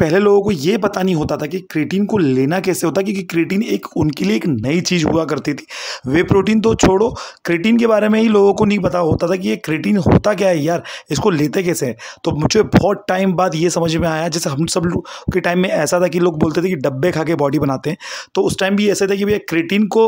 पहले लोगों को ये पता नहीं होता था कि क्रेटीन को लेना कैसे होता क्योंकि क्रेटीन एक उनके लिए एक नई चीज़ हुआ करती थी वे प्रोटीन तो छोड़ो क्रेटीन के बारे में ही लोगों को नहीं पता होता था कि ये क्रेटीन होता क्या है यार इसको लेते कैसे हैं तो मुझे बहुत टाइम बाद ये समझ में आया जैसे हम सब के टाइम में ऐसा था कि लोग बोलते थे कि डब्बे खा के बॉडी बनाते हैं तो उस टाइम भी ऐसा था कि भैया क्रेटीन को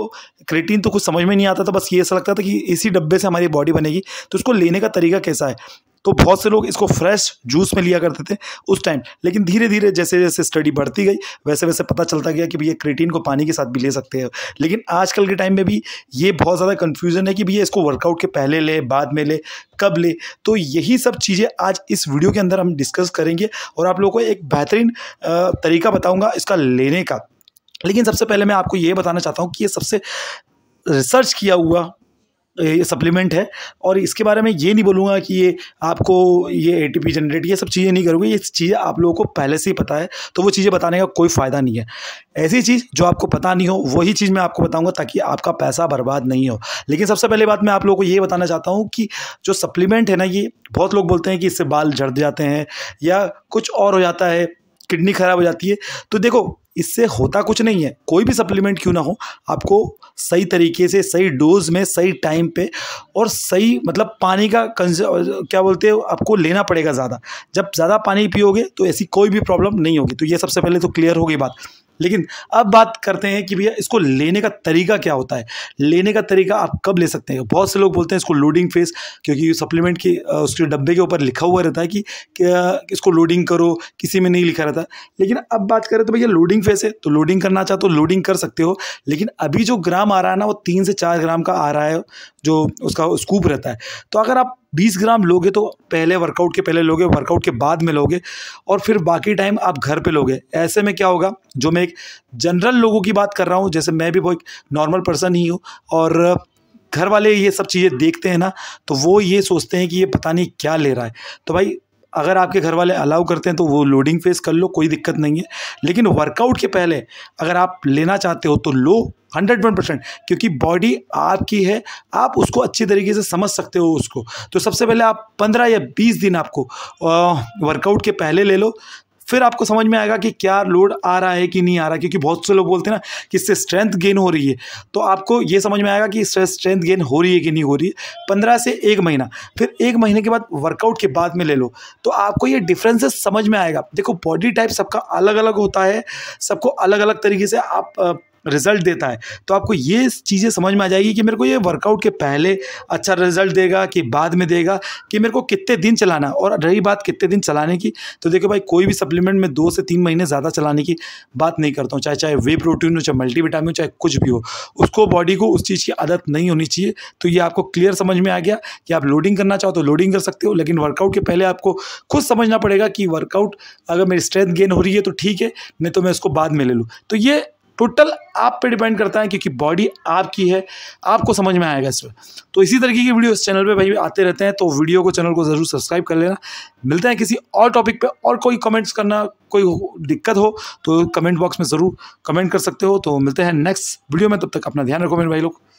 क्रेटीन तो कुछ समझ में नहीं आता था बस ये ऐसा लगता था कि इसी डब्बे से हमारी बॉडी बनेगी तो उसको लेने का तरीका कैसा है तो बहुत से लोग इसको फ्रेश जूस में लिया करते थे उस टाइम लेकिन धीरे धीरे जैसे जैसे स्टडी बढ़ती गई वैसे वैसे पता चलता गया कि भैया क्रिटीन को पानी के साथ भी ले सकते हैं लेकिन आजकल के टाइम में भी ये बहुत ज़्यादा कन्फ्यूज़न है कि भैया इसको वर्कआउट के पहले ले बाद में ले कब ले तो यही सब चीज़ें आज इस वीडियो के अंदर हम डिस्कस करेंगे और आप लोगों को एक बेहतरीन तरीका बताऊँगा इसका लेने का लेकिन सबसे पहले मैं आपको ये बताना चाहता हूँ कि ये सबसे रिसर्च किया हुआ ये सप्लीमेंट है और इसके बारे में ये नहीं बोलूँगा कि ये आपको ये ए टी जनरेट ये सब चीज़ें नहीं करूँगी ये चीज़ें आप लोगों को पहले से ही पता है तो वो चीज़ें बताने का कोई फ़ायदा नहीं है ऐसी चीज़ जो आपको पता नहीं हो वही चीज़ मैं आपको बताऊँगा ताकि आपका पैसा बर्बाद नहीं हो लेकिन सबसे पहले बात मैं आप लोगों को ये बताना चाहता हूँ कि जो सप्लीमेंट है ना ये बहुत लोग बोलते हैं कि इससे बाल झड़ जाते हैं या कुछ और हो जाता है किडनी ख़राब हो जाती है तो देखो इससे होता कुछ नहीं है कोई भी सप्लीमेंट क्यों ना हो आपको सही तरीके से सही डोज में सही टाइम पे और सही मतलब पानी का क्या बोलते हो आपको लेना पड़ेगा ज़्यादा जब ज़्यादा पानी पियोगे तो ऐसी कोई भी प्रॉब्लम नहीं होगी तो ये सबसे पहले तो क्लियर होगी बात लेकिन अब बात करते हैं कि भैया इसको लेने का तरीका क्या होता है लेने का तरीका आप कब ले सकते हैं बहुत से लोग बोलते हैं इसको लोडिंग फेस क्योंकि सप्लीमेंट की उसके डब्बे के ऊपर लिखा हुआ रहता है कि, इसको लोडिंग करो किसी में नहीं लिखा रहता लेकिन अब बात करें तो भैया लोडिंग फेस है तो लोडिंग करना चाहते हो लोडिंग कर सकते हो लेकिन अभी जो ग्राम आ रहा है ना वो तीन से चार ग्राम का आ रहा है जो उसका स्कूप रहता है तो अगर आप बीस ग्राम लोगे तो पहले वर्कआउट के पहले लोगे वर्कआउट के बाद में लोगे और फिर बाकी टाइम आप घर पे लोगे ऐसे में क्या होगा जो मैं एक जनरल लोगों की बात कर रहा हूँ जैसे मैं भी वो एक नॉर्मल पर्सन ही हूँ और घर वाले ये सब चीज़ें देखते हैं ना तो वो ये सोचते हैं कि ये पता नहीं क्या ले रहा है तो भाई अगर आपके घर वाले अलाउ करते हैं तो वो लोडिंग फेस कर लो कोई दिक्कत नहीं है लेकिन वर्कआउट के पहले अगर आप लेना चाहते हो तो लो हंड्रेड वन परसेंट क्योंकि बॉडी आपकी है आप उसको अच्छी तरीके से समझ सकते हो उसको तो सबसे पहले आप पंद्रह या बीस दिन आपको वर्कआउट के पहले ले लो फिर आपको समझ में आएगा कि क्या लोड आ रहा है कि नहीं आ रहा क्योंकि बहुत से लोग बोलते हैं ना कि इससे स्ट्रेंथ गेन हो रही है तो आपको ये समझ में आएगा कि इससे स्ट्रेंथ गेन हो रही है कि नहीं हो रही है पंद्रह से एक महीना फिर एक महीने के बाद वर्कआउट के बाद में ले लो तो आपको ये डिफ्रेंसेस समझ में आएगा देखो बॉडी टाइप सबका अलग अलग होता है सबको अलग अलग तरीके से आप रिजल्ट देता है तो आपको ये चीज़ें समझ में आ जाएगी कि मेरे को ये वर्कआउट के पहले अच्छा रिजल्ट देगा कि बाद में देगा कि मेरे को कितने दिन चलाना और रही बात कितने दिन चलाने की तो देखो भाई कोई भी सप्लीमेंट में दो से तीन महीने ज़्यादा चलाने की बात नहीं करता हूँ चाहे चाहे वे प्रोटीन हो चाहे मल्टीविटामिन हो चाहे कुछ भी हो उसको बॉडी को उस चीज़ की आदत नहीं होनी चाहिए तो ये आपको क्लियर समझ में आ गया कि आप लोडिंग करना चाहो तो लोडिंग कर सकते हो लेकिन वर्कआउट के पहले आपको खुद समझना पड़ेगा कि वर्कआउट अगर मेरी स्ट्रेंथ गेन हो रही है तो ठीक है नहीं तो मैं उसको बाद में ले लूँ तो ये टोटल आप पे डिपेंड करता है क्योंकि बॉडी आपकी है आपको समझ में आएगा इस पर तो इसी तरीके की वीडियो इस चैनल पे भाई आते रहते हैं तो वीडियो को चैनल को ज़रूर सब्सक्राइब कर लेना मिलते हैं किसी और टॉपिक पे और कोई कमेंट्स करना कोई दिक्कत हो तो कमेंट बॉक्स में ज़रूर कमेंट कर सकते हो तो मिलते हैं नेक्स्ट वीडियो में तब तक अपना ध्यान रखो मेरे भाई लोग